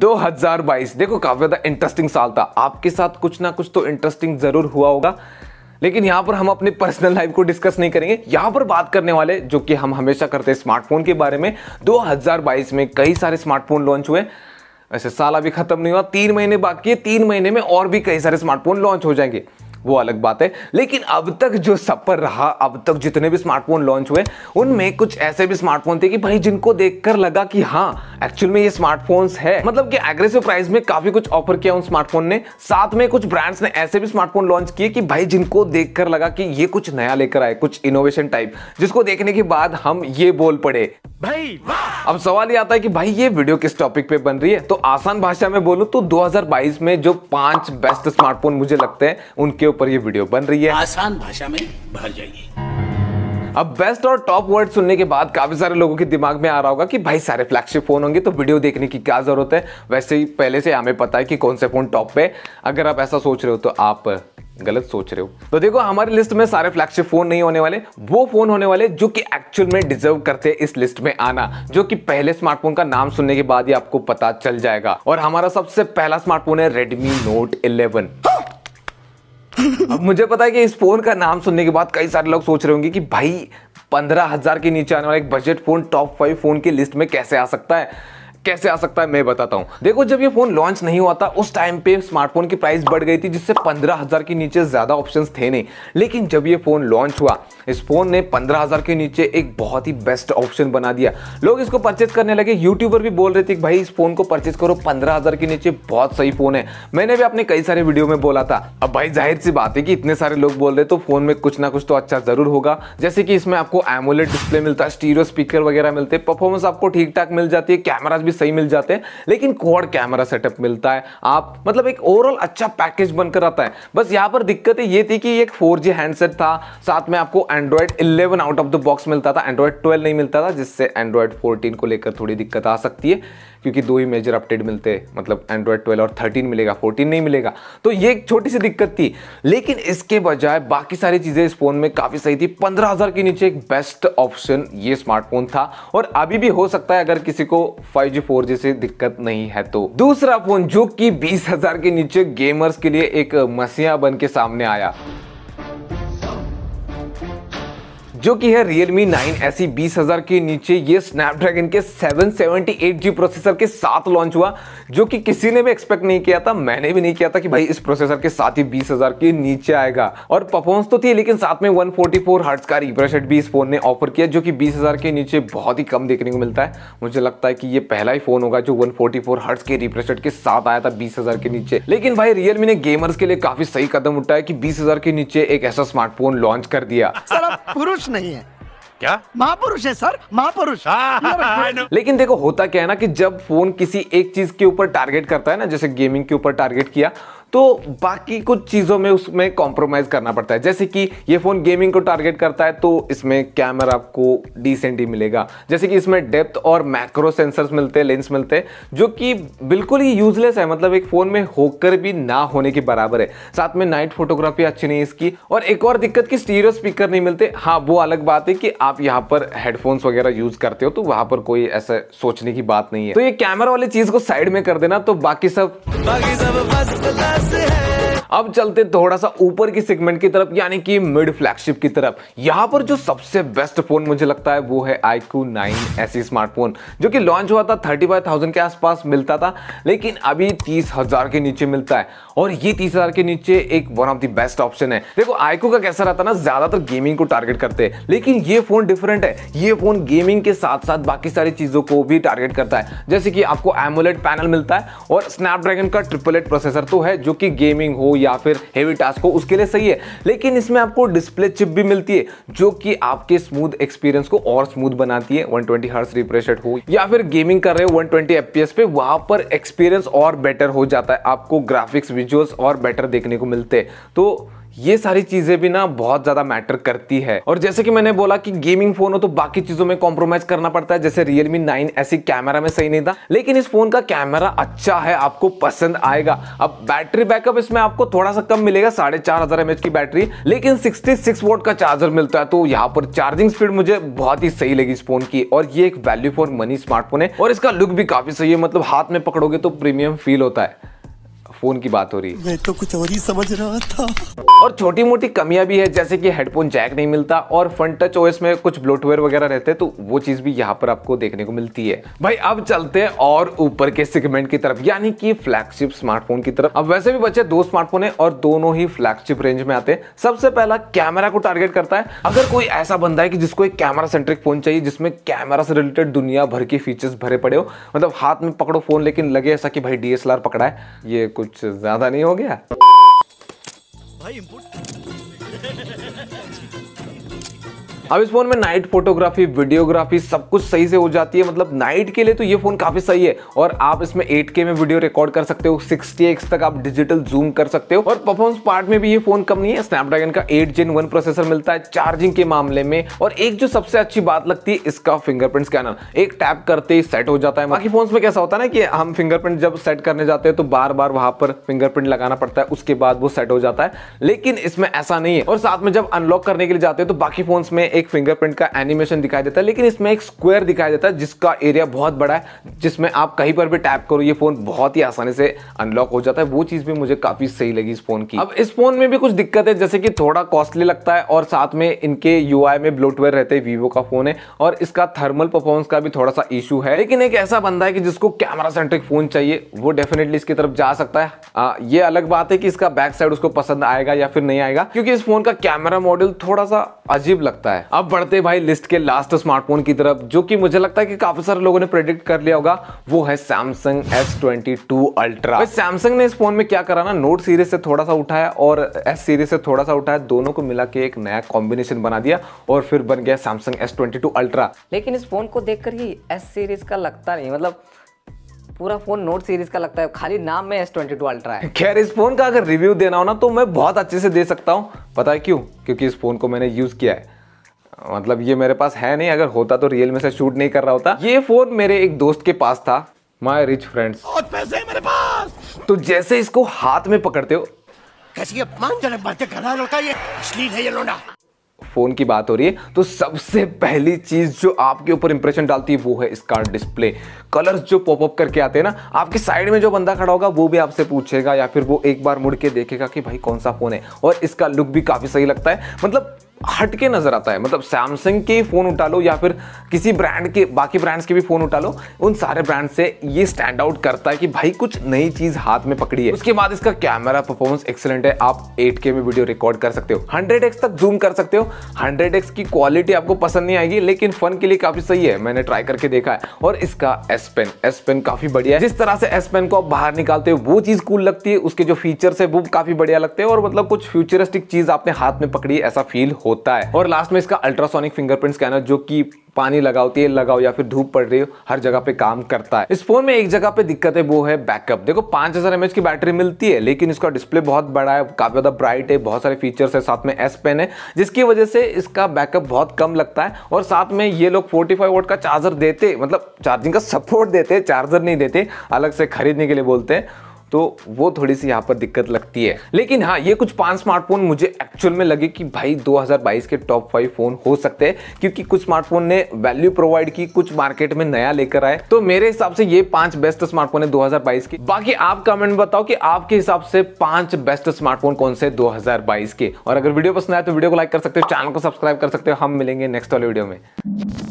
2022 देखो काफ़ी ज़्यादा इंटरेस्टिंग साल था आपके साथ कुछ ना कुछ तो इंटरेस्टिंग ज़रूर हुआ होगा लेकिन यहां पर हम अपने पर्सनल लाइफ को डिस्कस नहीं करेंगे यहां पर बात करने वाले जो कि हम हमेशा करते हैं स्मार्टफोन के बारे में 2022 में कई सारे स्मार्टफोन लॉन्च हुए वैसे साल अभी खत्म नहीं हुआ तीन महीने बाकी है तीन महीने में और भी कई सारे स्मार्टफोन लॉन्च हो जाएंगे वो अलग बात है लेकिन अब तक जो सफर रहा अब तक जितने भी स्मार्टफोन लॉन्च हुए उनमें कुछ ऐसे भी स्मार्टफोन थे कि भाई जिनको देखकर लगा कि हाँ एक्चुअल में ये स्मार्टफोन्स है मतलब कि एग्रेसिव प्राइस में काफी कुछ ऑफर किया उन स्मार्टफोन ने साथ में कुछ ब्रांड्स ने ऐसे भी स्मार्टफोन लॉन्च किए कि भाई जिनको देखकर लगा कि ये कुछ नया लेकर आए कुछ इनोवेशन टाइप जिसको देखने के बाद हम ये बोल पड़े भाई अब सवाल ये आता है कि भाई ये वीडियो किस टॉपिक पे बन रही है तो आसान भाषा में बोलूं तो 2022 में जो पांच बेस्ट स्मार्टफोन मुझे लगते हैं उनके ऊपर ये वीडियो बन रही है आसान भाषा में भर जाइए अब बेस्ट और टॉप वर्ड सुनने के बाद काफी सारे लोगों के दिमाग में आ रहा होगा कि भाई सारे फ्लैगशिप फोन होंगे तो वीडियो देखने की क्या जरूरत है वैसे ही पहले से हमें पता है कि कौन से फोन टॉप पे अगर आप ऐसा सोच रहे हो तो आप गलत सोच रहे हो तो देखो हमारी लिस्ट में सारे फ्लैगशिप फोन नहीं होने वाले वो फोन होने वाले जो कि एक्चुअल में डिजर्व करते हैं इस लिस्ट में आना जो कि पहले स्मार्टफोन का नाम सुनने के बाद ही आपको पता चल जाएगा और हमारा सबसे पहला स्मार्टफोन है रेडमी नोट इलेवन अब मुझे पता है कि इस फ़ोन का नाम सुनने के बाद कई सारे लोग सोच रहे होंगे कि भाई पंद्रह हज़ार के नीचे आने वाला एक budget phone top five phone की लिस्ट में कैसे आ सकता है कैसे आ सकता है मैं बताता हूँ देखो जब ये फोन लॉन्च नहीं हुआ था उस टाइम पे स्मार्टफोन की प्राइस बढ़ गई थी जिससे पंद्रह हजार के नीचे ज्यादा ऑप्शन थे नहीं लेकिन जब ये फोन लॉन्च हुआ इस फोन ने पंद्रह हजार के नीचे एक बहुत ही बेस्ट ऑप्शन बना दिया लोग इसको परचेज करने लगे यूट्यूबर भी बोल रहे थे भाई इस फोन को परचेज करो पंद्रह हजार के नीचे बहुत सही फोन है मैंने भी अपने कई सारे वीडियो में बोला था अब भाई जाहिर सी बात है कि इतने सारे लोग बोल रहे तो फोन में कुछ ना कुछ तो अच्छा जरूर होगा जैसे कि इसमें आपको एमोलेट डिस्प्ले मिलता है स्टीरियो स्पीकर वगैरह मिलते परफॉर्मेंस आपको ठीक ठाक मिल जाती है कैमराज भी भी सही मिल जाते हैं लेकिन क्वाड कैमरा सेटअप मिलता है आप मतलब एक ओवरऑल अच्छा पैकेज बनकर आता है बस यहाँ पर दिक्कत ये थी कि एक फोर हैंडसेट था साथ में आपको Android eleven out of the box मिलता था एंड्रॉयड ट्वेल्व नहीं मिलता था जिससे एंड्रॉयड फोर्टीन को लेकर थोड़ी दिक्कत आ सकती है क्योंकि दो ही मेजर अपडेट मिलते हैं मतलब एंड्रॉयड 12 और 13 मिलेगा 14 नहीं मिलेगा तो ये एक छोटी सी दिक्कत थी लेकिन इसके बजाय बाकी सारी चीज़ें इस फ़ोन में काफ़ी सही थी पंद्रह हज़ार के नीचे एक बेस्ट ऑप्शन ये स्मार्टफोन था और अभी भी हो सकता है अगर किसी को फाइव जी फोर जी से दिक्कत नहीं है तो दूसरा फोन जो कि बीस हजार के नीचे गेमर्स के लिए एक मसिया बन के सामने आया जो कि है Realme 9 ऐसी e बीस हजार के नीचे ये ड्रैगन के सेवन एट जी प्रोसेसर के साथ लॉन्च हुआ जो कि किसी ने भी एक्सपेक्ट नहीं किया था मैंने भी नहीं किया था कि भाई इस प्रोसेसर के साथ ही बीस हजार के नीचे आएगा और परफॉर्मेंस तो थी लेकिन साथ में फोर हर्ट्स का रिफ्रेश भी इस फोन ने ऑफर किया जो कि बीस हजार के नीचे बहुत ही कम देखने को मिलता है मुझे लगता है कि ये पहला ही फोन होगा जो वन फोर्टी फोर हर्ट्स के रिफ्रेश के साथ आया था बीस हजार के नीचे लेकिन भाई रियलमी ने गेमर्स के लिए काफी सही कदम उठाया कि बीस हजार के नीचे एक ऐसा स्मार्टफोन लॉन्च कर दिया पुरुष नहीं है क्या महापुरुष है सर महापुरुष हाँ, हाँ, हाँ, लेकिन देखो होता क्या है ना कि जब फोन किसी एक चीज के ऊपर टारगेट करता है ना जैसे गेमिंग के ऊपर टारगेट किया तो बाकी कुछ चीज़ों में उसमें कॉम्प्रोमाइज़ करना पड़ता है जैसे कि ये फ़ोन गेमिंग को टारगेट करता है तो इसमें कैमरा आपको डिसेंट ही मिलेगा जैसे कि इसमें डेप्थ और मैक्रो सेंसर्स मिलते हैं लेंस मिलते हैं जो कि बिल्कुल ही यूजलेस है मतलब एक फ़ोन में होकर भी ना होने के बराबर है साथ में नाइट फोटोग्राफी अच्छी नहीं इसकी और एक और दिक्कत की स्टीरियो स्पीकर नहीं मिलते हाँ वो अलग बात है कि आप यहाँ पर हेडफोन्स वगैरह यूज़ करते हो तो वहाँ पर कोई ऐसा सोचने की बात नहीं है तो ये कैमरा वाली चीज़ को साइड में कर देना तो बाकी सब बाकी सब say अब चलते थोड़ा सा ऊपर की सेगमेंट की तरफ यानी कि मिड फ्लैगशिप की तरफ यहाँ पर जो सबसे बेस्ट फोन मुझे लगता है वो है आई नाइन ऐसी स्मार्टफोन जो कि लॉन्च हुआ था थर्टी फाइव थाउजेंड के आसपास मिलता था लेकिन अभी तीस हजार के नीचे मिलता है और ये तीस हजार के नीचे एक one of the best option है देखो आईको का कैसा रहता ना ज्यादातर गेमिंग को टारगेट करते हैं लेकिन ये फोन डिफरेंट है ये फोन गेमिंग के साथ साथ बाकी सारी चीजों को भी टारगेट करता है जैसे कि आपको एमोलेट पैनल मिलता है और स्नैपड्रैगन का ट्रिपल एट प्रोसेसर तो है जो कि गेमिंग हो या फिर हेवी टास्क हो उसके लिए सही है लेकिन इसमें आपको डिस्प्ले चिप भी मिलती है जो कि आपके स्मूथ एक्सपीरियंस को और स्मूथ बनाती है 120 ट्वेंटी हर्स रिफ्रेश हो या फिर गेमिंग कर रहे हो 120 ट्वेंटी एफ पे वहां पर एक्सपीरियंस और बेटर हो जाता है आपको ग्राफिक्स विजुअल्स और बेटर देखने को मिलते हैं तो ये सारी चीज़ें भी ना बहुत ज़्यादा मैटर करती है और जैसे कि मैंने बोला कि गेमिंग फ़ोन हो तो बाकी चीज़ों में कॉम्प्रोमाइज़ करना पड़ता है जैसे रियलमी नाइन ऐसी कैमरा में सही नहीं था लेकिन इस फ़ोन का कैमरा अच्छा है आपको पसंद आएगा अब बैटरी बैकअप इसमें आपको थोड़ा सा कम मिलेगा साढ़े चार हज़ार एम की बैटरी लेकिन सिक्सटी सिक्स वोट का चार्जर मिलता है तो यहाँ पर चार्जिंग स्पीड मुझे बहुत ही सही लगी इस फ़ोन की और ये एक वैल्यू फॉर मनी स्मार्टफोन है और इसका लुक भी काफ़ी सही है मतलब हाथ में पकड़ोगे तो प्रीमियम फील होता है फोन की बात हो रही मैं तो कुछ और ही समझ रहा था और छोटी मोटी कमियां भी है जैसे कि हेडफोन जैक नहीं मिलता और फ्रंट टच ओएस में कुछ ब्लोटवेयर वगैरह रहते हैं तो वो चीज भी यहाँ पर आपको देखने को मिलती है भाई अब चलते हैं और ऊपर के सेगमेंट की तरफ यानी कि फ्लैगशिप स्मार्टफोन की तरफ अब वैसे भी बच्चे दो स्मार्टफोन है और दोनों ही फ्लैगशिप रेंज में आते हैं सबसे पहला कैमरा को टारगेट करता है अगर कोई ऐसा बंदा है कि जिसको एक कैमरा सेंट्रिक फोन चाहिए जिसमें कैमरा से रिलेटेड दुनिया भर के फीचर्स भरे पड़े हो मतलब हाथ में पकड़ो फोन लेकिन लगे ऐसा कि भाई डीएसएलआर पकड़ा है ये कुछ कुछ ज्यादा नहीं हो गया भाई अब इस फोन में नाइट फोटोग्राफी वीडियोग्राफी सब कुछ सही से हो जाती है मतलब नाइट के लिए तो ये फोन काफी सही है और आप इसमें एट में वीडियो रिकॉर्ड कर सकते हो सिक्सटी तक आप डिजिटल जूम कर सकते हो और परफॉर्मेंस पार्ट में भी ये फोन कम नहीं है स्नैपड्रैगन का एट जेन वन प्रोसेसर मिलता है चार्जिंग के मामले में और एक जो सबसे अच्छी बात लगती है इसका फिंगरप्रिंट स्कैनर एक टैप करते ही सेट हो जाता है बाकी फोन में कैसा होता है ना कि हम फिंगरप्रिंट जब सेट करने जाते हैं तो बार बार वहां पर फिंगरप्रिंट लगाना पड़ता है उसके बाद वो सेट हो जाता है लेकिन इसमें ऐसा नहीं है और साथ में जब अनलॉक करने के लिए जाते हैं तो बाकी फोन में एक फिंगरप्रिंट का एनिमेशन दिखाई देता है लेकिन इसमें एक स्क्वायर दिखाई देता है जिसका एरिया बहुत बड़ा है जिसमें आप कहीं पर भी टैप करो ये फ़ोन बहुत ही आसानी से अनलॉक हो जाता है वो चीज़ भी मुझे काफ़ी सही लगी इस फ़ोन की अब इस फ़ोन में भी कुछ दिक्कत है जैसे कि थोड़ा कॉस्टली लगता है और साथ में इनके यू में ब्लोटवेयर रहते हैं वीवो का फ़ोन है और इसका थर्मल परफॉर्मेंस का भी थोड़ा सा इशू है लेकिन एक ऐसा बंदा है कि जिसको कैमरा सेंट्रिक फ़ोन चाहिए वो डेफिनेटली इसकी तरफ जा सकता है आ, ये अलग बात है कि इसका बैक साइड उसको पसंद आएगा या फिर नहीं आएगा क्योंकि इस फ़ोन का कैमरा मॉडल थोड़ा सा अजीब लगता है अब बढ़ते भाई लिस्ट के लास्ट स्मार्टफोन की तरफ जो कि मुझे लगता है कि काफी सारे लोगों ने प्रेडिक्ट कर लिया होगा वो है Samsung S twenty two Ultra Samsung ने इस फोन में क्या करा ना नोट सीरीज से थोड़ा सा उठाया और एस सीरीज से थोड़ा सा उठाया दोनों को मिला के एक नया कॉम्बिनेशन बना दिया और फिर बन गया Samsung S twenty two Ultra लेकिन इस फोन को देख कर ही एस सीरीज का लगता नहीं मतलब पूरा फोन नोट सीरीज का लगता है खाली नाम में एस ट्वेंटी टू अल्ट्रा है खैर इस फोन का अगर रिव्यू देना हो ना तो मैं बहुत अच्छे से दे सकता हूँ पता है क्यों क्योंकि इस फोन को मैंने यूज किया है मतलब ये मेरे पास है नहीं अगर होता तो रियल में से शूट नहीं कर रहा होता ये फ़ोन मेरे एक दोस्त के पास था माय रिच फ्रेंड्स बहुत पैसे मेरे पास तो जैसे इसको हाथ में पकड़ते हो कैसी अपमानजनक बातें कर रहा लड़का ये अश्लील है ये लोना फ़ोन की बात हो रही है तो सबसे पहली चीज़ जो आपके ऊपर इंप्रेशन डालती है वो है इसका डिस्प्ले कलर्स जो पॉपअप करके आते हैं ना आपके साइड में जो बंदा खड़ा होगा वो भी आपसे पूछेगा या फिर वो एक बार मुड़ के देखेगा कि भाई कौन सा फ़ोन है और इसका लुक भी काफ़ी सही लगता है मतलब हटके नज़र आता है मतलब सैमसंग के फ़ोन उठा लो या फिर किसी ब्रांड के बाकी ब्रांड्स के भी फ़ोन उठा लो उन सारे ब्रांड से ये स्टैंड आउट करता है कि भाई कुछ नई चीज़ हाथ में पकड़ी है उसके बाद इसका कैमरा परफॉर्मेंस एक्सलेंट है आप 8K में वीडियो रिकॉर्ड कर सकते हो 100x तक जूम कर सकते हो 100x की क्वालिटी आपको पसंद नहीं आएगी लेकिन फन के लिए काफ़ी सही है मैंने ट्राई करके देखा है और इसका एस पेन एस पेन काफ़ी बढ़िया है जिस तरह से एस पेन को आप बाहर निकालते हो वो चीज़ कूल लगती है उसके जो फीचर्स है वो काफ़ी बढ़िया लगते हैं और मतलब कुछ फ्यूचरिस्टिक चीज़ आपने हाथ में पकड़ी ऐसा फील हो होता है और लास्ट में इसका अल्ट्रासोनिक फिंगरप्रिंट स्कैनर जो कि पानी लगाओ तेल लगाओ या फिर धूप पड़ रही हो हर जगह पे काम करता है इस फोन में एक जगह पे दिक्कत है वो है बैकअप देखो पांच हजार एमएच की बैटरी मिलती है लेकिन इसका डिस्प्ले बहुत बड़ा है काफी ज्यादा ब्राइट है बहुत सारे फीचर्स है साथ में एस पेन है जिसकी वजह से इसका बैकअप बहुत कम लगता है और साथ में ये लोग फोर्टी फाइव का चार्जर देते मतलब चार्जिंग का सपोर्ट देते चार्जर नहीं देते अलग से खरीदने के लिए बोलते हैं तो वो थोड़ी सी यहाँ पर दिक्कत लगती है लेकिन हाँ ये कुछ पांच स्मार्टफोन मुझे एक्चुअल में लगे कि भाई 2022 के टॉप फाइव फोन हो सकते हैं क्योंकि कुछ स्मार्टफोन ने वैल्यू प्रोवाइड की कुछ मार्केट में नया लेकर आए तो मेरे हिसाब से ये पांच बेस्ट स्मार्टफोन है 2022 के बाकी आप कमेंट बताओ कि आपके हिसाब से पांच बेस्ट स्मार्टफोन कौन से दो के और अगर वीडियो पसंद आए तो वीडियो को लाइक कर सकते हो चैनल को सब्सक्राइब कर सकते हो हम मिलेंगे नेक्स्ट वाले वीडियो में